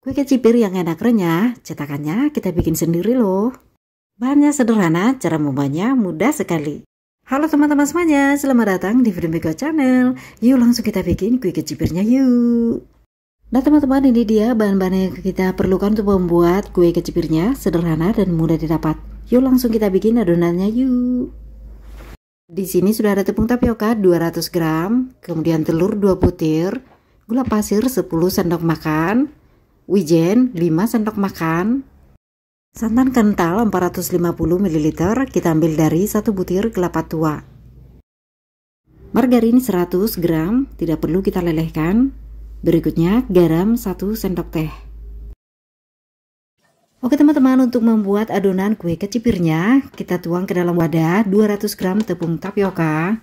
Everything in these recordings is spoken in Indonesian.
Kue kecipir yang enak renyah, cetakannya kita bikin sendiri loh. Bahannya sederhana, cara membuatnya mudah sekali. Halo teman-teman semuanya, selamat datang di Freedom Mega Channel. Yuk langsung kita bikin kue kecipirnya yuk. Nah teman-teman ini dia bahan-bahan yang kita perlukan untuk membuat kue kecipirnya sederhana dan mudah didapat. Yuk langsung kita bikin adonannya yuk. Di sini sudah ada tepung tapioka 200 gram, kemudian telur 2 butir, gula pasir 10 sendok makan, wijen 5 sendok makan, santan kental 450 ml kita ambil dari 1 butir kelapa tua. Margarin 100 gram, tidak perlu kita lelehkan. Berikutnya garam 1 sendok teh. Oke teman-teman, untuk membuat adonan kue kecipirnya, kita tuang ke dalam wadah 200 gram tepung tapioka.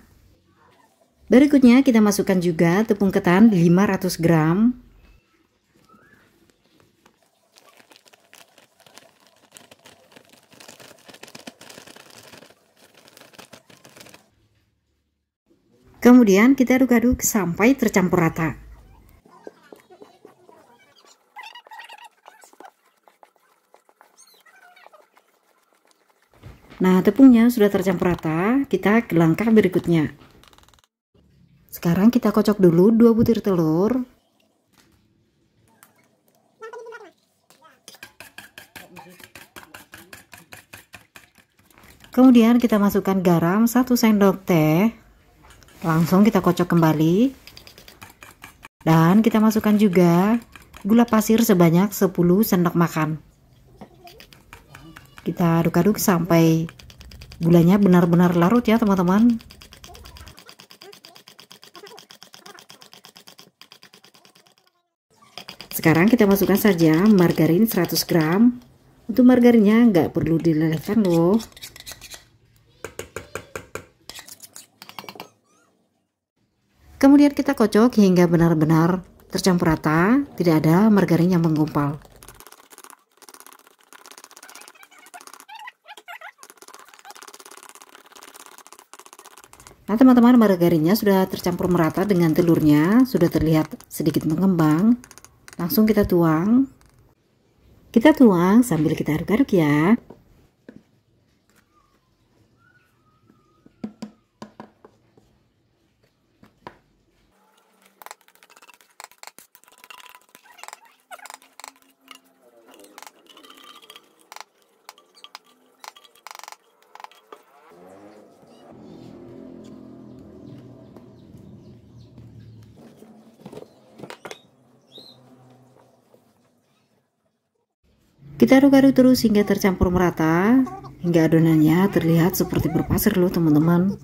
Berikutnya kita masukkan juga tepung ketan 500 gram, Kemudian kita aduk-aduk sampai tercampur rata. Nah, tepungnya sudah tercampur rata, kita ke langkah berikutnya. Sekarang kita kocok dulu 2 butir telur. Kemudian kita masukkan garam 1 sendok teh. Langsung kita kocok kembali. Dan kita masukkan juga gula pasir sebanyak 10 sendok makan. Kita aduk-aduk sampai gulanya benar-benar larut ya teman-teman. Sekarang kita masukkan saja margarin 100 gram. Untuk margarinnya nggak perlu dilelehkan loh. Kemudian kita kocok hingga benar-benar tercampur rata, tidak ada margarin yang menggumpal. Nah teman-teman margarinnya sudah tercampur merata dengan telurnya, sudah terlihat sedikit mengembang. Langsung kita tuang. Kita tuang sambil kita aduk-aduk ya. Kita aduk-aduk terus hingga tercampur merata, hingga adonannya terlihat seperti berpasir loh teman-teman.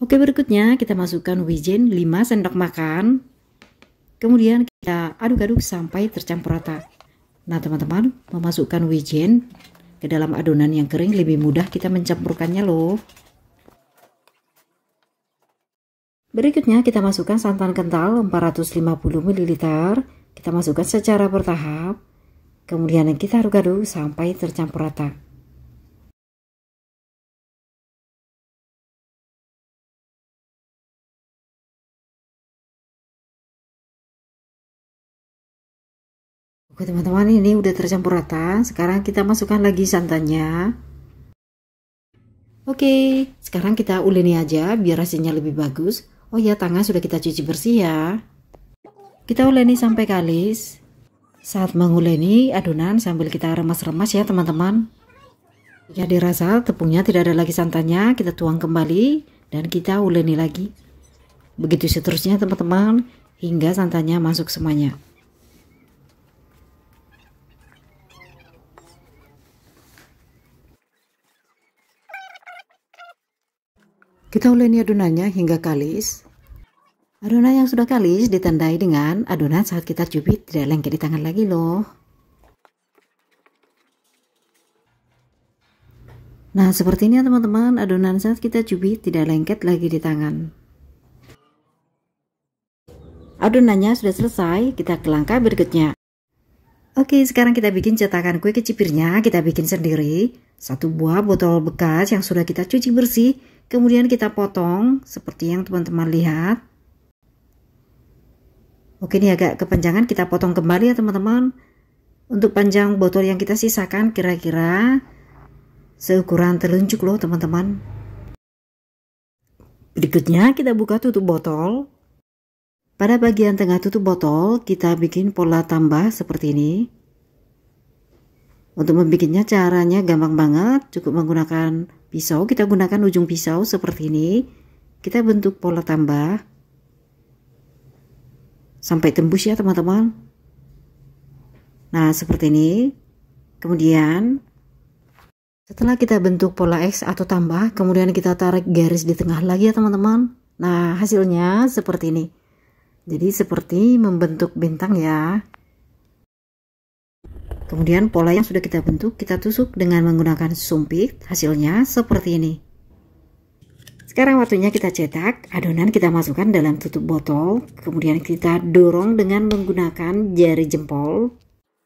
Oke berikutnya kita masukkan wijen 5 sendok makan Kemudian kita aduk-aduk sampai tercampur rata Nah teman-teman memasukkan wijen ke dalam adonan yang kering lebih mudah kita mencampurkannya loh. Berikutnya kita masukkan santan kental 450 ml. Kita masukkan secara bertahap. Kemudian kita aduk-aduk sampai tercampur rata. Oke teman-teman ini udah tercampur rata. Sekarang kita masukkan lagi santannya. Oke, sekarang kita uleni aja biar rasanya lebih bagus. Oh ya, tangan sudah kita cuci bersih ya. Kita uleni sampai kalis. Saat menguleni adonan sambil kita remas-remas ya teman-teman. Ya dirasa tepungnya tidak ada lagi santannya, kita tuang kembali dan kita uleni lagi. Begitu seterusnya teman-teman hingga santannya masuk semuanya. Kita uleni adonannya hingga kalis. Adonan yang sudah kalis ditandai dengan adonan saat kita cubit tidak lengket di tangan lagi loh. Nah seperti ini ya, teman-teman adonan saat kita cubit tidak lengket lagi di tangan. Adonannya sudah selesai, kita ke langkah berikutnya. Oke, sekarang kita bikin cetakan kue kecipirnya, kita bikin sendiri. Satu buah botol bekas yang sudah kita cuci bersih, Kemudian kita potong seperti yang teman-teman lihat. Oke ini agak kepanjangan kita potong kembali ya teman-teman. Untuk panjang botol yang kita sisakan kira-kira seukuran telunjuk loh teman-teman. Berikutnya kita buka tutup botol. Pada bagian tengah tutup botol kita bikin pola tambah seperti ini. Untuk membuatnya caranya gampang banget, cukup menggunakan pisau kita gunakan ujung pisau seperti ini kita bentuk pola tambah sampai tembus ya teman-teman nah seperti ini kemudian setelah kita bentuk pola X atau tambah kemudian kita tarik garis di tengah lagi ya teman-teman nah hasilnya seperti ini jadi seperti membentuk bintang ya Kemudian pola yang sudah kita bentuk kita tusuk dengan menggunakan sumpit. Hasilnya seperti ini. Sekarang waktunya kita cetak, adonan kita masukkan dalam tutup botol, kemudian kita dorong dengan menggunakan jari jempol.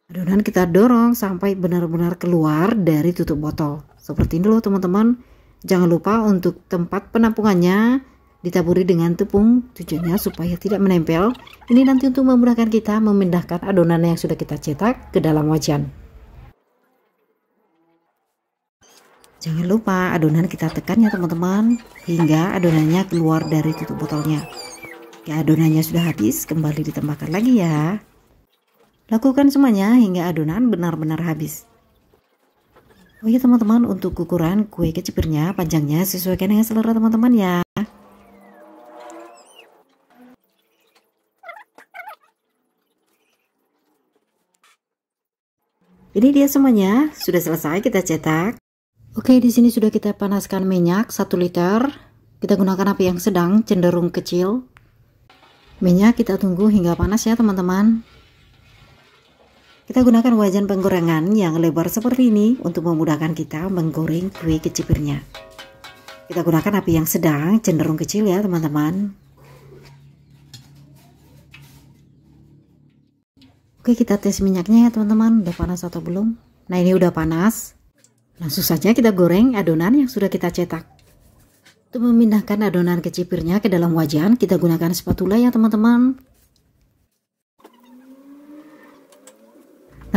Adonan kita dorong sampai benar-benar keluar dari tutup botol. Seperti ini loh teman-teman. Jangan lupa untuk tempat penampungannya ditaburi dengan tepung tujuannya supaya tidak menempel ini nanti untuk memudahkan kita memindahkan adonan yang sudah kita cetak ke dalam wajan jangan lupa adonan kita tekan ya teman-teman hingga adonannya keluar dari tutup botolnya ya adonannya sudah habis kembali ditambahkan lagi ya lakukan semuanya hingga adonan benar-benar habis Oh ya teman-teman untuk ukuran kue kecipirnya panjangnya sesuaikan dengan selera teman-teman ya Ini dia semuanya, sudah selesai kita cetak. Oke, di sini sudah kita panaskan minyak 1 liter. Kita gunakan api yang sedang, cenderung kecil. Minyak kita tunggu hingga panas ya teman-teman. Kita gunakan wajan penggorengan yang lebar seperti ini untuk memudahkan kita menggoreng kue kecipirnya. Kita gunakan api yang sedang, cenderung kecil ya teman-teman. Oke kita tes minyaknya ya teman-teman udah panas atau belum Nah ini udah panas Langsung saja kita goreng adonan yang sudah kita cetak Untuk memindahkan adonan kecipirnya ke dalam wajan kita gunakan spatula ya teman-teman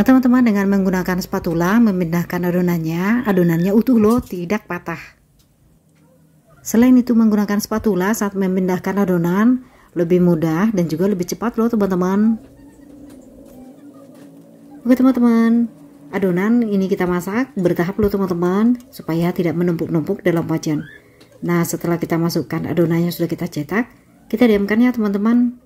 Nah teman-teman dengan menggunakan spatula memindahkan adonannya Adonannya utuh loh tidak patah Selain itu menggunakan spatula saat memindahkan adonan lebih mudah dan juga lebih cepat loh teman-teman. Oke teman-teman, adonan ini kita masak bertahap loh teman-teman supaya tidak menumpuk-numpuk dalam wajan. Nah setelah kita masukkan adonannya sudah kita cetak, kita diamkan ya teman-teman.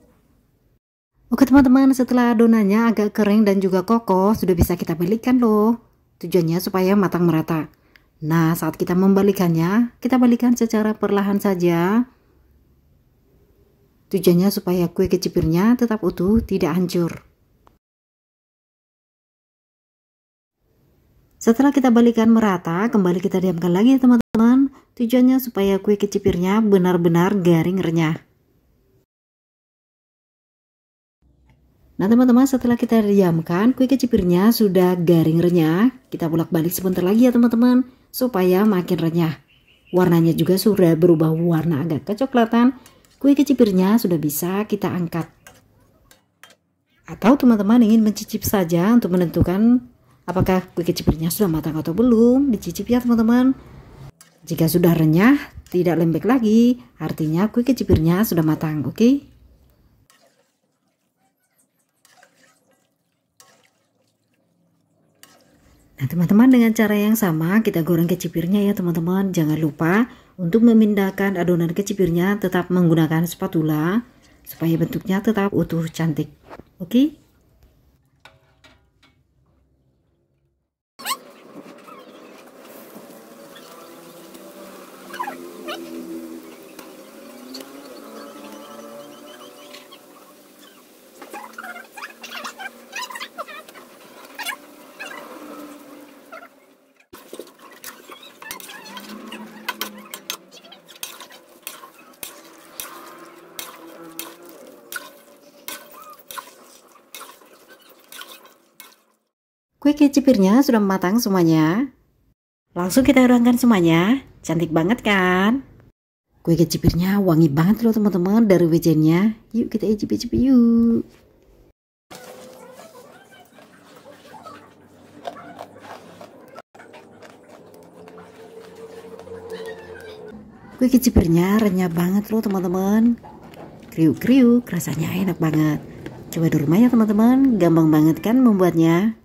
Oke teman-teman, setelah adonannya agak kering dan juga kokoh, sudah bisa kita balikkan loh. Tujuannya supaya matang merata. Nah, saat kita membalikannya, kita balikan secara perlahan saja. Tujuannya supaya kue kecipirnya tetap utuh, tidak hancur. Setelah kita balikan merata, kembali kita diamkan lagi ya, teman-teman. Tujuannya supaya kue kecipirnya benar-benar garing renyah. Nah teman-teman setelah kita diamkan, kue kecipirnya sudah garing renyah. Kita bolak-balik sebentar lagi ya teman-teman, supaya makin renyah. Warnanya juga sudah berubah warna agak kecoklatan. Kue kecipirnya sudah bisa kita angkat. Atau teman-teman ingin mencicip saja untuk menentukan Apakah kue kecipirnya sudah matang atau belum? Dicicip ya teman-teman. Jika sudah renyah, tidak lembek lagi, artinya kue kecipirnya sudah matang, oke? Okay? Nah, teman-teman dengan cara yang sama kita goreng kecipirnya ya, teman-teman. Jangan lupa untuk memindahkan adonan kecipirnya tetap menggunakan spatula supaya bentuknya tetap utuh cantik. Oke? Okay? Kue kecipirnya sudah matang semuanya. Langsung kita ruangkan semuanya. Cantik banget kan? Kue kecipirnya wangi banget loh teman-teman dari wijennya. Yuk kita icip-icip yuk. Kue kecipirnya renyah banget loh teman-teman. Kriuk-kriuk rasanya enak banget. Coba di rumah ya teman-teman, gampang banget kan membuatnya.